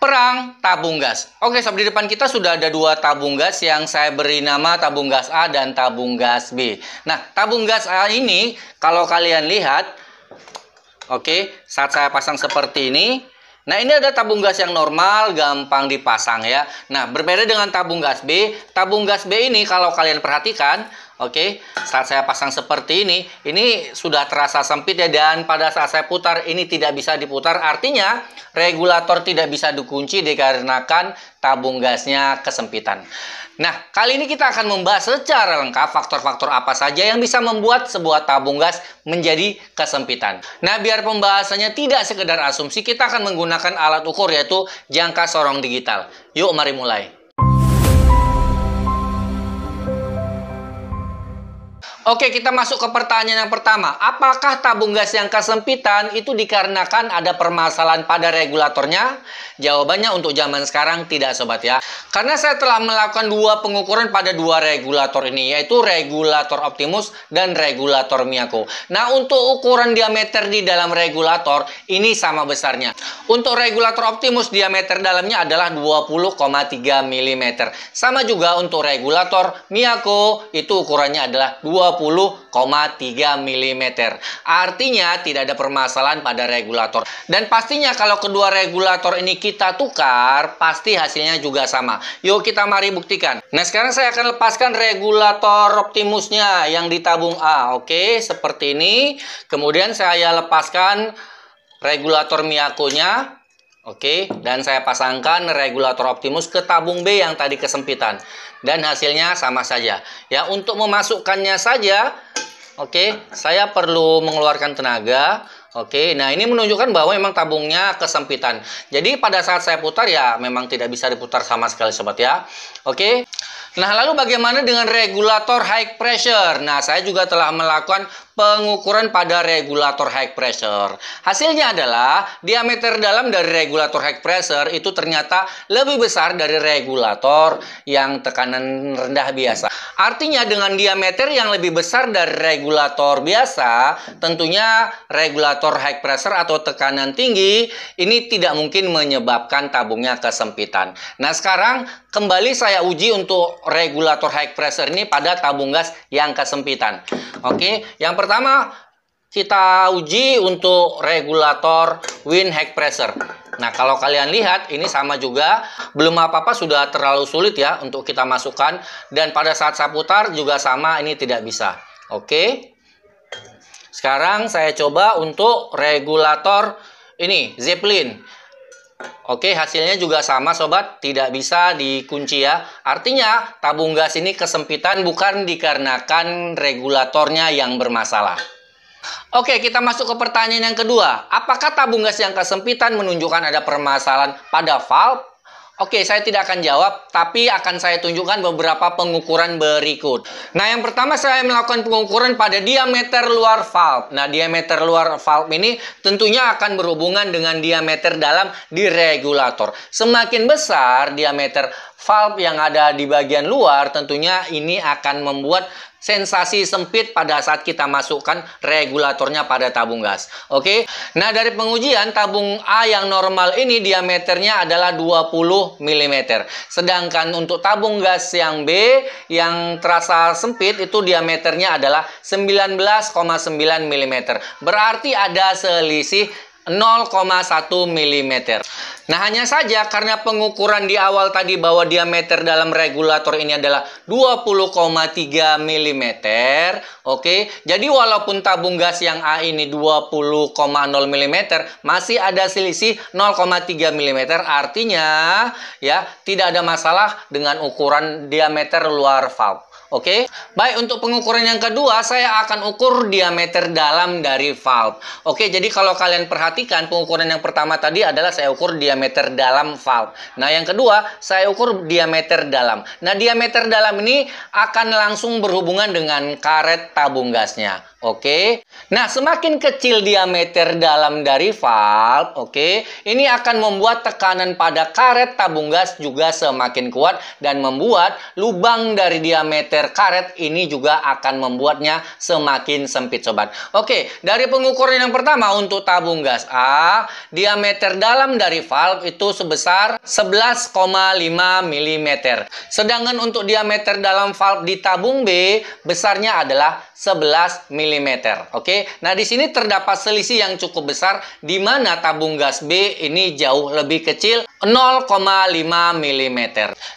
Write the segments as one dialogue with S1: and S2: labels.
S1: perang tabung gas. Oke, sob di depan kita sudah ada dua tabung gas yang saya beri nama tabung gas A dan tabung gas B. Nah, tabung gas A ini kalau kalian lihat oke, saat saya pasang seperti ini, Nah ini ada tabung gas yang normal, gampang dipasang ya. Nah berbeda dengan tabung gas B, tabung gas B ini kalau kalian perhatikan Oke, saat saya pasang seperti ini, ini sudah terasa sempit ya dan pada saat saya putar ini tidak bisa diputar. Artinya regulator tidak bisa dikunci dikarenakan tabung gasnya kesempitan. Nah, kali ini kita akan membahas secara lengkap faktor-faktor apa saja yang bisa membuat sebuah tabung gas menjadi kesempitan. Nah, biar pembahasannya tidak sekedar asumsi, kita akan menggunakan alat ukur yaitu jangka sorong digital. Yuk, mari mulai. Oke, kita masuk ke pertanyaan yang pertama. Apakah tabung gas yang kesempitan itu dikarenakan ada permasalahan pada regulatornya? Jawabannya untuk zaman sekarang tidak, sobat ya. Karena saya telah melakukan dua pengukuran pada dua regulator ini, yaitu regulator Optimus dan regulator Miyako. Nah, untuk ukuran diameter di dalam regulator, ini sama besarnya. Untuk regulator Optimus, diameter dalamnya adalah 20,3 mm. Sama juga untuk regulator Miyako, itu ukurannya adalah 20 20,3 mm. Artinya tidak ada permasalahan pada regulator. Dan pastinya kalau kedua regulator ini kita tukar, pasti hasilnya juga sama. Yuk kita mari buktikan. Nah sekarang saya akan lepaskan regulator Optimusnya yang di tabung A. Oke, seperti ini. Kemudian saya lepaskan regulator Miyako-nya. Oke, dan saya pasangkan regulator Optimus ke tabung B yang tadi kesempitan. Dan hasilnya sama saja. Ya, untuk memasukkannya saja, oke, saya perlu mengeluarkan tenaga. Oke, nah ini menunjukkan bahwa memang tabungnya kesempitan. Jadi pada saat saya putar ya memang tidak bisa diputar sama sekali sobat ya. Oke. Nah, lalu bagaimana dengan regulator high pressure? Nah, saya juga telah melakukan pengukuran pada regulator high pressure. Hasilnya adalah diameter dalam dari regulator high pressure itu ternyata lebih besar dari regulator yang tekanan rendah biasa. Artinya dengan diameter yang lebih besar dari regulator biasa, tentunya regulator high pressure atau tekanan tinggi ini tidak mungkin menyebabkan tabungnya kesempitan. Nah, sekarang kembali saya uji untuk regulator high pressure ini pada tabung gas yang kesempitan. Oke, yang pertama kita uji untuk regulator wind high pressure. Nah, kalau kalian lihat ini sama juga, belum apa-apa sudah terlalu sulit ya untuk kita masukkan dan pada saat saya putar juga sama ini tidak bisa. Oke. Sekarang saya coba untuk regulator ini Zeppelin. Oke, hasilnya juga sama sobat, tidak bisa dikunci ya. Artinya, tabung gas ini kesempitan bukan dikarenakan regulatornya yang bermasalah. Oke, kita masuk ke pertanyaan yang kedua. Apakah tabung gas yang kesempitan menunjukkan ada permasalahan pada valve, Oke, saya tidak akan jawab, tapi akan saya tunjukkan beberapa pengukuran berikut. Nah, yang pertama saya melakukan pengukuran pada diameter luar valve. Nah, diameter luar valve ini tentunya akan berhubungan dengan diameter dalam di regulator. Semakin besar diameter valve yang ada di bagian luar, tentunya ini akan membuat sensasi sempit pada saat kita masukkan regulatornya pada tabung gas. Oke. Nah, dari pengujian tabung A yang normal ini diameternya adalah 20 mm. Sedangkan untuk tabung gas yang B yang terasa sempit itu diameternya adalah 19,9 mm. Berarti ada selisih 0,1 mm. Nah, hanya saja karena pengukuran di awal tadi bahwa diameter dalam regulator ini adalah 20,3 mm, oke. Okay? Jadi walaupun tabung gas yang A ini 20,0 mm, masih ada selisih 0,3 mm. Artinya ya, tidak ada masalah dengan ukuran diameter luar valve. Oke, okay? baik untuk pengukuran yang kedua saya akan ukur diameter dalam dari valve. Oke, okay, jadi kalau kalian perhatikan pengukuran yang pertama tadi adalah saya ukur diameter dalam valve. Nah, yang kedua saya ukur diameter dalam. Nah, diameter dalam ini akan langsung berhubungan dengan karet tabung gasnya. Oke. Okay? Nah, semakin kecil diameter dalam dari valve, oke, okay, ini akan membuat tekanan pada karet tabung gas juga semakin kuat dan membuat lubang dari diameter geser karet ini juga akan membuatnya semakin sempit sobat. Oke, dari pengukuran yang pertama untuk tabung gas A, diameter dalam dari valve itu sebesar 11,5 mm. Sedangkan untuk diameter dalam valve di tabung B besarnya adalah 11 mm. Oke. Nah, di sini terdapat selisih yang cukup besar di mana tabung gas B ini jauh lebih kecil 0,5 mm.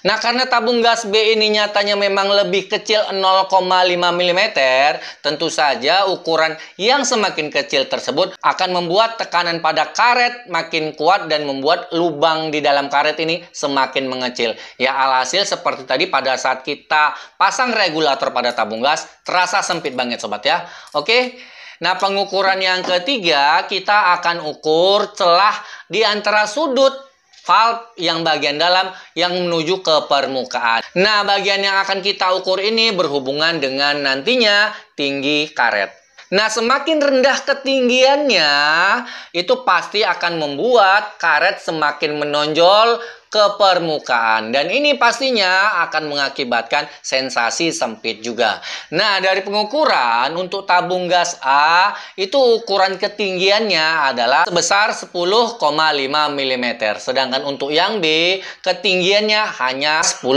S1: Nah, karena tabung gas B ini nyatanya memang lebih kecil 0,5 mm, tentu saja ukuran yang semakin kecil tersebut akan membuat tekanan pada karet makin kuat dan membuat lubang di dalam karet ini semakin mengecil. Ya alhasil seperti tadi pada saat kita pasang regulator pada tabung gas, terasa sempit banget sobat ya. Oke. Nah, pengukuran yang ketiga, kita akan ukur celah di antara sudut valve yang bagian dalam yang menuju ke permukaan. Nah, bagian yang akan kita ukur ini berhubungan dengan nantinya tinggi karet. Nah, semakin rendah ketinggiannya, itu pasti akan membuat karet semakin menonjol ke permukaan dan ini pastinya akan mengakibatkan sensasi sempit juga. Nah, dari pengukuran untuk tabung gas A itu ukuran ketinggiannya adalah sebesar 10,5 mm. Sedangkan untuk yang B ketinggiannya hanya 10,3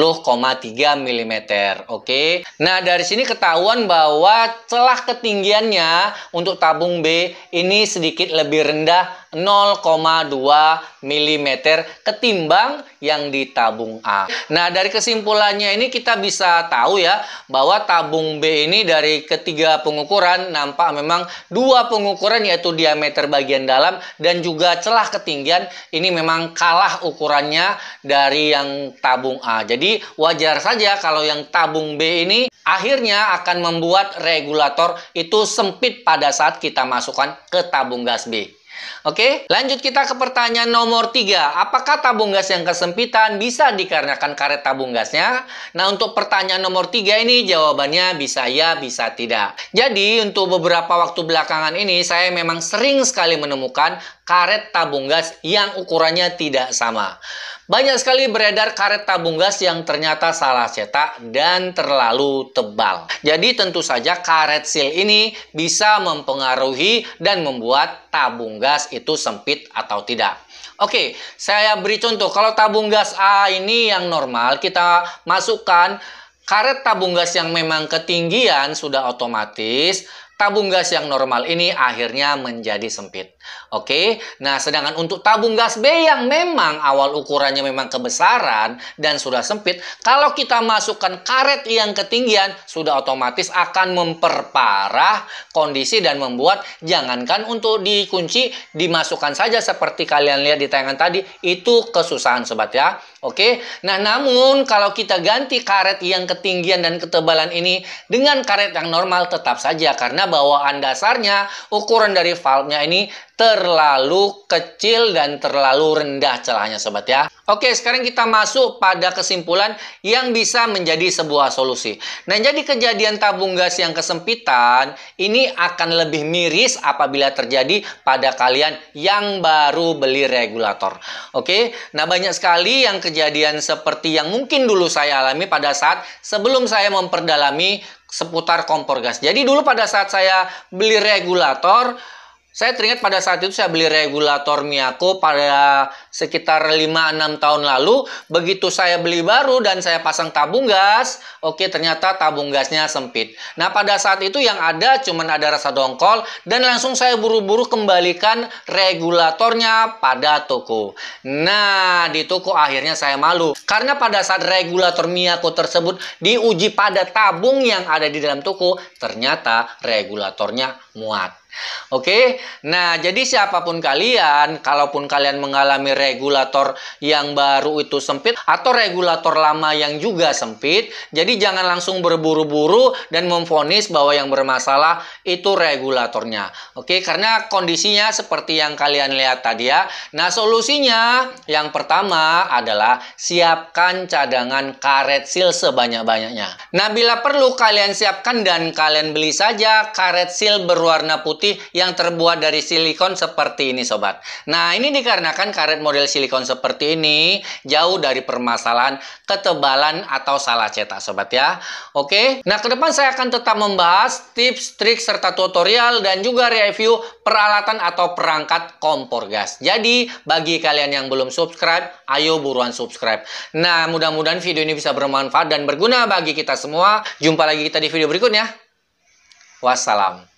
S1: mm. Oke. Nah, dari sini ketahuan bahwa celah ketinggiannya untuk tabung B ini sedikit lebih rendah 0,2 mm ketimbang yang di tabung A. Nah, dari kesimpulannya ini kita bisa tahu ya bahwa tabung B ini dari ketiga pengukuran nampak memang dua pengukuran yaitu diameter bagian dalam dan juga celah ketinggian ini memang kalah ukurannya dari yang tabung A. Jadi wajar saja kalau yang tabung B ini akhirnya akan membuat regulator itu sempit pada saat kita masukkan ke tabung gas B. Oke, lanjut kita ke pertanyaan nomor 3. Apakah tabung gas yang kesempitan bisa dikarenakan karet tabung gasnya? Nah, untuk pertanyaan nomor 3 ini jawabannya bisa ya, bisa tidak. Jadi, untuk beberapa waktu belakangan ini saya memang sering sekali menemukan karet tabung gas yang ukurannya tidak sama. Banyak sekali beredar karet tabung gas yang ternyata salah cetak dan terlalu tebal. Jadi tentu saja karet seal ini bisa mempengaruhi dan membuat tabung gas itu sempit atau tidak. Oke, saya beri contoh. Kalau tabung gas A ini yang normal, kita masukkan karet tabung gas yang memang ketinggian sudah otomatis tabung gas yang normal ini akhirnya menjadi sempit. Oke, nah sedangkan untuk tabung gas B yang memang awal ukurannya memang kebesaran dan sudah sempit, kalau kita masukkan karet yang ketinggian, sudah otomatis akan memperparah kondisi dan membuat jangankan untuk dikunci, dimasukkan saja seperti kalian lihat di tayangan tadi, itu kesusahan sobat ya. Oke, nah namun kalau kita ganti karet yang ketinggian dan ketebalan ini dengan karet yang normal tetap saja karena bawaan dasarnya ukuran dari valve-nya ini terlalu kecil dan terlalu rendah celahnya sobat ya. Oke, sekarang kita masuk pada kesimpulan yang bisa menjadi sebuah solusi. Nah, jadi kejadian tabung gas yang kesempitan ini akan lebih miris apabila terjadi pada kalian yang baru beli regulator. Oke, nah banyak sekali yang kejadian seperti yang mungkin dulu saya alami pada saat sebelum saya memperdalami seputar kompor gas. Jadi dulu pada saat saya beli regulator saya teringat pada saat itu saya beli regulator Miyako pada sekitar 5-6 tahun lalu. Begitu saya beli baru dan saya pasang tabung gas, oke ternyata tabung gasnya sempit. Nah pada saat itu yang ada cuman ada rasa dongkol dan langsung saya buru-buru kembalikan regulatornya pada toko. Nah di toko akhirnya saya malu. Karena pada saat regulator Miyako tersebut diuji pada tabung yang ada di dalam toko, ternyata regulatornya muat. Oke, nah jadi siapapun kalian, kalaupun kalian mengalami regulator yang baru itu sempit atau regulator lama yang juga sempit, jadi jangan langsung berburu-buru dan memfonis bahwa yang bermasalah itu regulatornya. Oke, karena kondisinya seperti yang kalian lihat tadi ya. Nah, solusinya yang pertama adalah siapkan cadangan karet seal sebanyak-banyaknya. Nah, bila perlu kalian siapkan dan kalian beli saja karet seal berwarna putih putih yang terbuat dari silikon seperti ini sobat. Nah ini dikarenakan karet model silikon seperti ini jauh dari permasalahan ketebalan atau salah cetak sobat ya. Oke, nah ke depan saya akan tetap membahas tips, trik, serta tutorial dan juga review peralatan atau perangkat kompor gas. Jadi bagi kalian yang belum subscribe, ayo buruan subscribe. Nah mudah-mudahan video ini bisa bermanfaat dan berguna bagi kita semua. Jumpa lagi kita di video berikutnya. Wassalam.